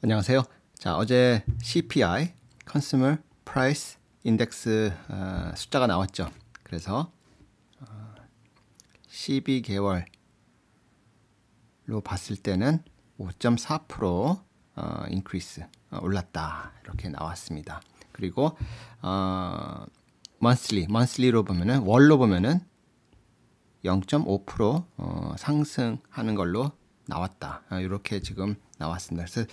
안녕하세요. 자, 어제 CPI, Consumer Price Index 어, 숫자가 나왔죠. 그래서 12개월로 어, 봤을 때는 5.4% 어, 인크리스 어, 올랐다 이렇게 나왔습니다. 그리고 어, monthly, monthly로 보면은 월로 보면은 0.5% 어, 상승하는 걸로 나왔다. 아, 이렇게 지금 나왔습니다. 그래서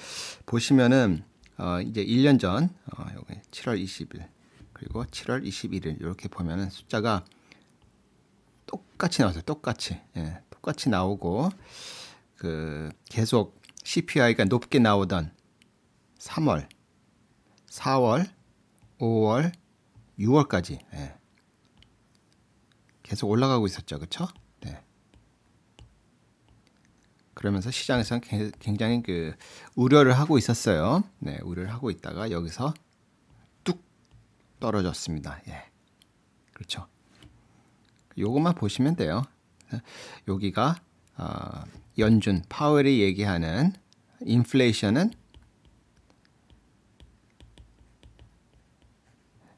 보시면은 어, 이제 1년 전 어, 여기 7월 20일 그리고 7월 21일 이렇게 보면은 숫자가 똑같이 나왔어요. 똑같이 예, 똑같이 나오고 그 계속 CPI가 높게 나오던 3월, 4월, 5월, 6월까지 예. 계속 올라가고 있었죠, 그렇죠? 그러면서 시장에서는 굉장히 그 우려를 하고 있었어요. 네, 우려를 하고 있다가 여기서 뚝 떨어졌습니다. 예. 그렇죠. 요것만 보시면 돼요. 여기가 어, 연준 파월이 얘기하는 인플레이션은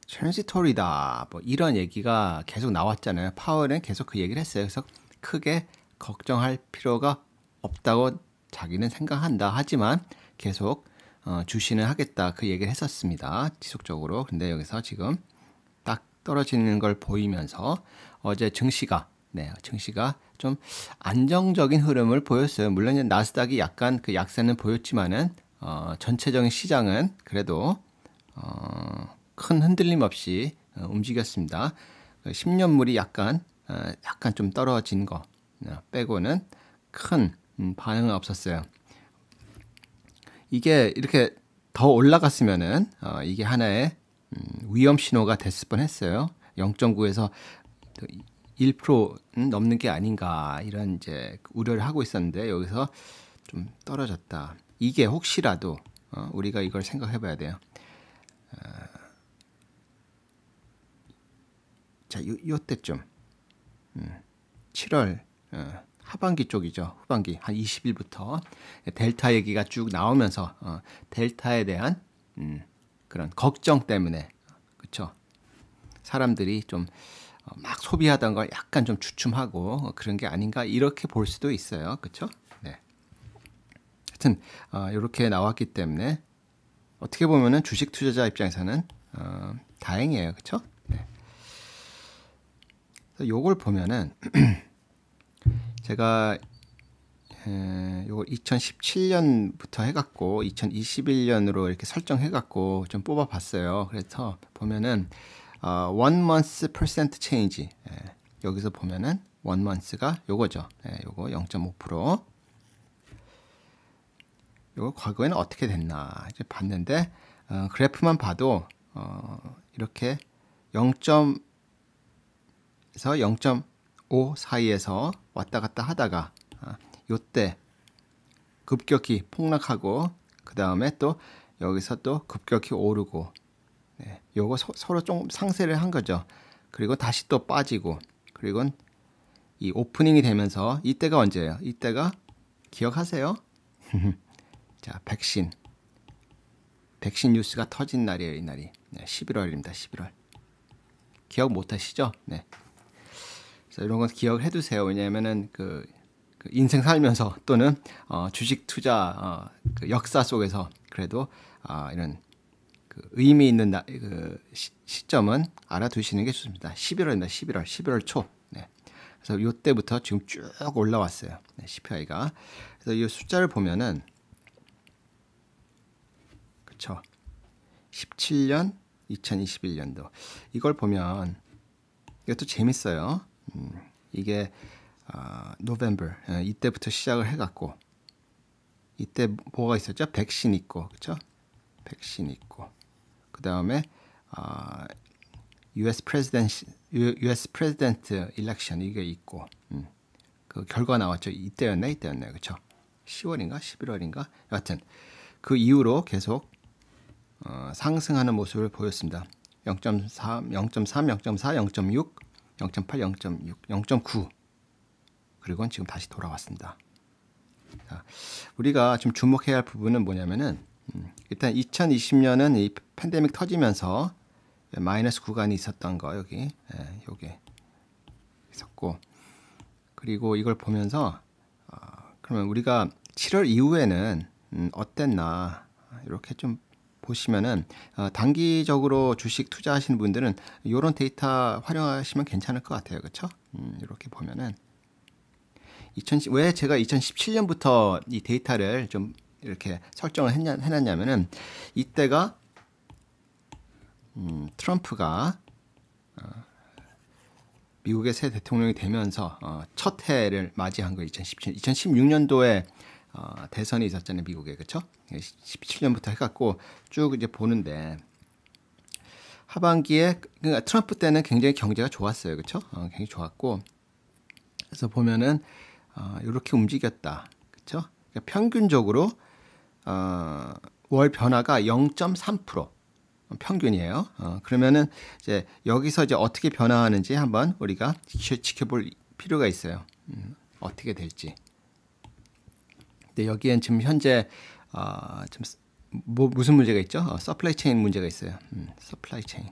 트랜지토리다 뭐 이런 얘기가 계속 나왔잖아요. 파월은 계속 그 얘기를 했어요. 그래서 크게 걱정할 필요가 없다고 자기는 생각한다 하지만 계속 어, 주시는 하겠다 그 얘기를 했었습니다. 지속적으로. 근데 여기서 지금 딱 떨어지는 걸 보이면서 어제 증시가 네, 증시가 좀 안정적인 흐름을 보였어요. 물론 이제 나스닥이 약간 그 약세는 보였지만은 어, 전체적인 시장은 그래도 어, 큰 흔들림 없이 어, 움직였습니다. 10년물이 그 약간 어, 약간 좀 떨어진 거 어, 빼고는 큰 음, 반응은 없었어요. 이게 이렇게 더 올라갔으면은 어, 이게 하나의 음, 위험 신호가 됐을 뻔했어요. 0.9에서 1% 음, 넘는 게 아닌가 이런 이제 우려를 하고 있었는데 여기서 좀 떨어졌다. 이게 혹시라도 어, 우리가 이걸 생각해봐야 돼요. 어, 자, 요, 요 때쯤 음, 7월 어, 하반기 쪽이죠. 후반기 한 20일부터 델타 얘기가 쭉 나오면서 어, 델타에 대한 음, 그런 걱정 때문에 그렇죠. 사람들이 좀막 어, 소비하던 걸 약간 좀 주춤하고 그런 게 아닌가 이렇게 볼 수도 있어요. 그렇죠? 네. 하여튼 어, 이렇게 나왔기 때문에 어떻게 보면은 주식 투자자 입장에서는 어, 다행이에요. 그렇죠? 요걸 보면은 제가 이거 2017년부터 해갖고 2021년으로 이렇게 설정해갖고 좀 뽑아봤어요. 그래서 보면은 어, one month percent change 에, 예, 여기서 보면은 one month가 요거죠. 예, 요거 0.5% 요거 과거에는 어떻게 됐나 이제 봤는데 어, 그래프만 봐도 어, 이렇게 0.에서 0. 5 사이에서 왔다 갔다 하다가 어, 요때 급격히 폭락하고 그 다음에 또 여기서 또 급격히 오르고 네, 요거 서, 로좀 상세를 한 거죠. 그리고 다시 또 빠지고 그리고 이 오프닝이 되면서 이때가 언제예요? 이때가 기억하세요? 자, 백신. 백신 뉴스가 터진 날이에요, 이날이. 네, 11월입니다, 11월. 기억 못 하시죠? 네. 이런 건 기억을 해두세요. 왜냐하면은 그, 그 인생 살면서 또는 어, 주식 투자 어, 그 역사 속에서 그래도 아, 이런 그 의미 있는 나, 그 시, 점은 알아두시는 게 좋습니다. 11월입니다. 11월, 11월 초. 네. 그래서 이때부터 지금 쭉 올라왔어요. 네, CPI가. 그래서 이 숫자를 보면은 그쵸. 17년, 2021년도 이걸 보면 이것도 재밌어요. 음, 이게 노벤버 아, 예, 이때부터 시작을 해갖고 이때 뭐가 있었죠? 백신 있고 그렇죠? 백신 있고 그 다음에 아, U.S. 프레지던트 U.S. 프레지던트 일렉션 이게 있고 음, 그 결과 나왔죠. 이때였네이때였네 그렇죠? 10월인가 11월인가 여하튼 그 이후로 계속 어, 상승하는 모습을 보였습니다. 0.3, 0.3, 0.4, 0.6 0.8, 0.6, 0.9그리고 지금 다시 돌아왔습니다. 자, 우리가 좀 주목해야 할 부분은 뭐냐면은 음, 일단 2020년은 이 팬데믹 터지면서 마이너스 구간이 있었던 거 여기 예, 여기 있었고 그리고 이걸 보면서 어, 그러면 우리가 7월 이후에는 음, 어땠나 이렇게 좀 보시면은 어, 단기적으로 주식 투자하시는 분들은 이런 데이터 활용하시면 괜찮을 것 같아요. 그렇죠? 음, 이렇게 보면은 2010, 왜 제가 2017년부터 이 데이터를 좀 이렇게 설정을 했냐, 해놨냐면은 이때가 음, 트럼프가 어, 미국의 새 대통령이 되면서 어, 첫 해를 맞이한 거 2017, 2016년도에 어, 대선이 있었잖아요 미국에 그렇죠? 17년부터 예, 해갖고 쭉 이제 보는데 하반기에 그러니까 트럼프 때는 굉장히 경제가 좋았어요 그렇죠? 어, 굉장히 좋았고 그래서 보면은 어, 이렇게 움직였다 그렇죠? 그러니까 평균적으로 어, 월 변화가 0.3% 평균이에요. 어, 그러면은 이제 여기서 이제 어떻게 변화하는지 한번 우리가 지켜볼 필요가 있어요. 음, 어떻게 될지. 근 여기엔 지금 현재 어, 지금 뭐, 무슨 문제가 있죠? 어, 서플라이 체인 문제가 있어요. 음, 서플라이 체인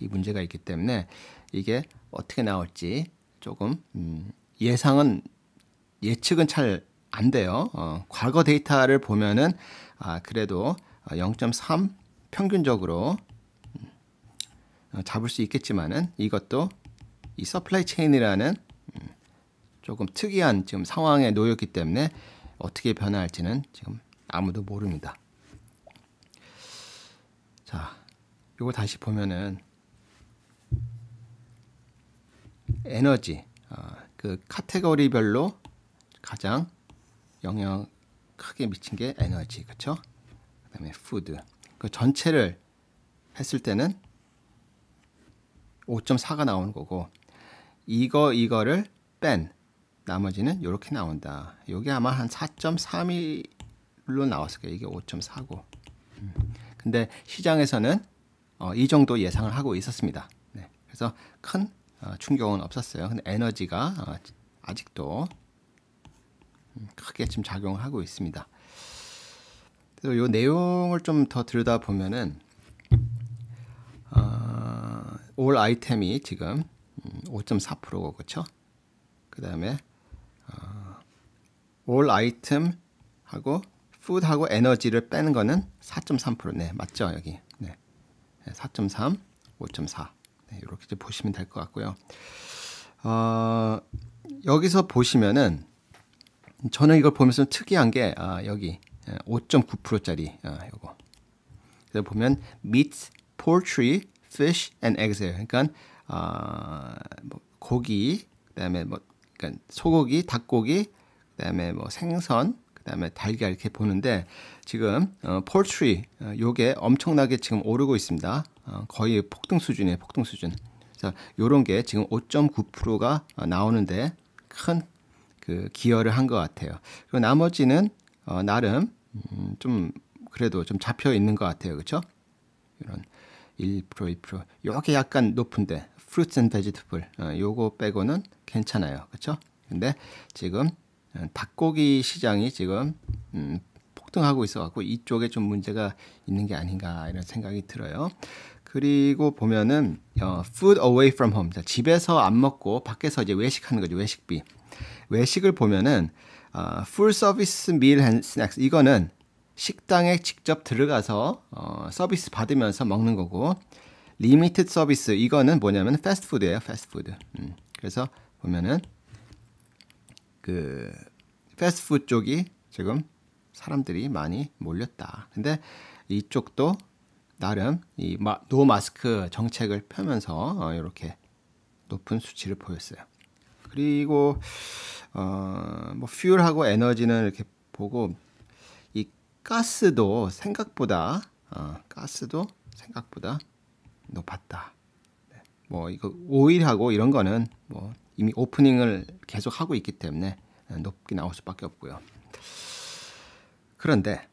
이 문제가 있기 때문에 이게 어떻게 나올지 조금 음, 예상은 예측은 잘 안 돼요. 어, 과거 데이터를 보면은 아, 그래도 0.3 어, 평균적으로 음, 어, 잡을 수 있겠지만은 이것도 이 서플라이 체인이라는 조금 특이한 지금 상황에 놓였기 때문에 어떻게 변화할지는 지금 아무도 모릅니다. 자, 이거 다시 보면은 에너지 어, 그 카테고리별로 가장 영향 크게 미친 게 에너지 그렇죠? 그다음에 푸드 그 전체를 했을 때는 5.4가 나오는 거고 이거 이거를 뺀 나머지는 이렇게 나온다. 이게 아마 한 4.3일로 나왔을 거예요. 이게 5.4고. 음. 근데 시장에서는 어, 이 정도 예상을 하고 있었습니다. 네. 그래서 큰 어, 충격은 없었어요. 근데 에너지가 어, 아직도 음, 크게 지금 작용하고 있습니다. 그래서 이 내용을 좀 더 들여다 보면은 어, 올 아이템이 지금 5.4%고 음, 그렇죠? 그 다음에 올 아이템 하고 푸드하고 에너지를 빼는 거는 4.3%. 네, 맞죠? 여기. 네. 4.3, 5.4. 네, 이렇게 네, 이 보시면 될 것 같고요. 어, 여기서 보시면은 저는 이걸 보면서 특이한 게 아, 여기 5.9%짜리 예, 아, 요거. 그래서 보면 meat, poultry, fish and eggs. 그러니까 아, 뭐 고기, 그다음에 뭐 그러니까 소고기, 닭고기, 그다음에 뭐 생선, 그다음에 달걀 이렇게 보는데 지금 어, 폴트리 어, 요게 엄청나게 지금 오르고 있습니다. 어, 거의 폭등 수준이에요. 폭등 수준. 그래서 요런 게 지금 5.9%가 어, 나오는데 큰 그 기여를 한 것 같아요. 그리고 나머지는 어, 나름 음, 좀 그래도 좀 잡혀 있는 것 같아요. 그렇죠? 이런 1% 2% 요게 약간 높은데 fruits and vegetable 어, 요거 빼고는 괜찮아요. 그렇죠? 근데 지금 닭고기 시장이 지금 음, 폭등하고 있어갖고 이쪽에 좀 문제가 있는 게 아닌가 이런 생각이 들어요. 그리고 보면은 어, food away from home 자, 집에서 안 먹고 밖에서 이제 외식하는 거죠 외식비 외식을 보면은 어, full service meal and snacks 이거는 식당에 직접 들어가서 어, 서비스 받으면서 먹는 거고 리미 m i t e d 이거는 뭐냐면 패스트푸드예요 패스트푸드 음, 그래서 보면은 그 패스트푸드 쪽이 지금 사람들이 많이 몰렸다. 근데 이쪽도 나름 이 노 마스크 정책을 펴면서 어, 이렇게 높은 수치를 보였어요. 그리고 어뭐 퓨얼하고 에너지는 이렇게 보고 이 가스도 생각보다 어, 가스도 생각보다 높았다. 네. 뭐 이거 오일하고 이런 거는 뭐 이미 오프닝을 계속 하고 있기 때문에 높게 나올 수밖에 없고요. 그런데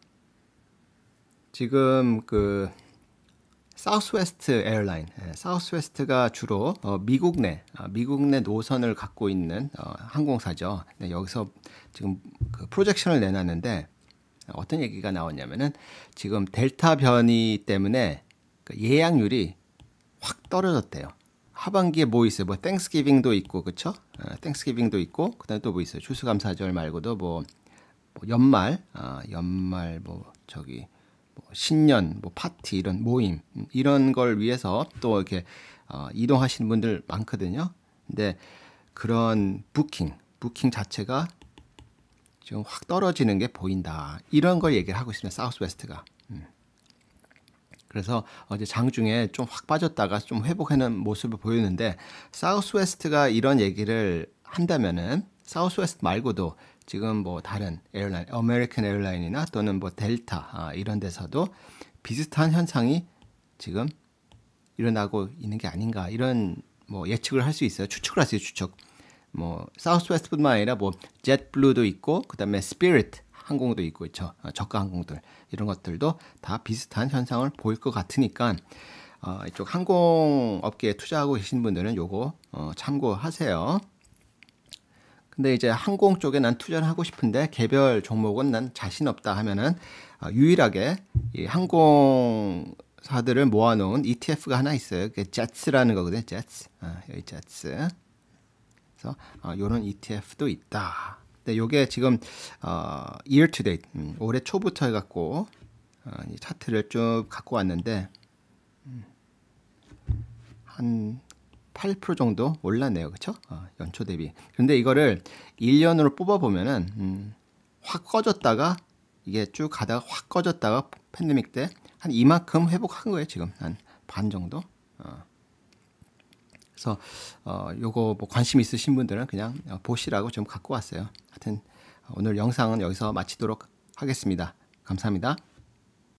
지금 그 사우스웨스트 에어라인, 사우스웨스트가 주로 미국 내 미국 내 노선을 갖고 있는 어, 항공사죠. 네, 여기서 지금 그 프로젝션을 내놨는데 어떤 얘기가 나왔냐면은 지금 델타 변이 때문에 그 예약률이 확 떨어졌대요. 하반기에 뭐 있어요? 뭐 땡스기빙도 있고 그쵸? 땡스기빙도 어, 있고 그다음에 또 뭐 있어요? 추수감사절 말고도 뭐, 뭐 연말, 아, 연말 뭐 저기 뭐 신년, 뭐 파티 이런 모임 음, 이런 걸 위해서 또 이렇게 어, 이동하시는 분들 많거든요. 근데 그런 부킹, 부킹 자체가 지금 확 떨어지는 게 보인다. 이런 걸 얘기를 하고 있습니다. 사우스웨스트가. 음. 그래서 어제 장중에 좀 확 빠졌다가 좀 회복하는 모습을 보였는데 사우스웨스트가 이런 얘기를 한다면은 사우스웨스트 말고도 지금 뭐 다른 에어라인, 아메리칸 에어라인이나 또는 뭐 델타 아, 이런 데서도 비슷한 현상이 지금 일어나고 있는 게 아닌가 이런 뭐 예측을 할 수 있어요. 추측을 할수 있어요. 추측. 뭐 사우스웨스트뿐만 아니라 뭐 젯블루도 있고 그다음에 스피릿 항공도 있고 있죠. 어, 저가 항공들 이런 것들도 다 비슷한 현상을 보일 것 같으니까 어, 이쪽 항공 업계에 투자하고 계신 분들은 요거 어, 참고하세요. 근데 이제 항공 쪽에 난 투자를 하고 싶은데 개별 종목은 난 자신 없다 하면은 어, 유일하게 이 항공 사들을 모아놓은 ETF가 하나 있어요. 그게 JETS라는 거거든요. JETS. 어, 여기 JETS. 그래서 어, 요런 ETF도 있다. 근데 네, 요게 지금 어, year to date 음, 올해 초부터 해갖고 어, 이 차트를 쭉 갖고 왔는데 음, 한8% 정도 올랐네요, 그렇죠? 어, 연초 대비. 근데 이거를 1년으로 뽑아 보면은 음, 확 꺼졌다가 이게 쭉 가다가 확 꺼졌다가 팬데믹 때 한 이만큼 회복한 거예요 지금 한반 정도. 어. 그래서 어, 요거 뭐 관심 있으신 분들은 그냥 어, 보시라고 좀 갖고 왔어요. 하여튼 오늘 영상은 여기서 마치도록 하겠습니다. 감사합니다.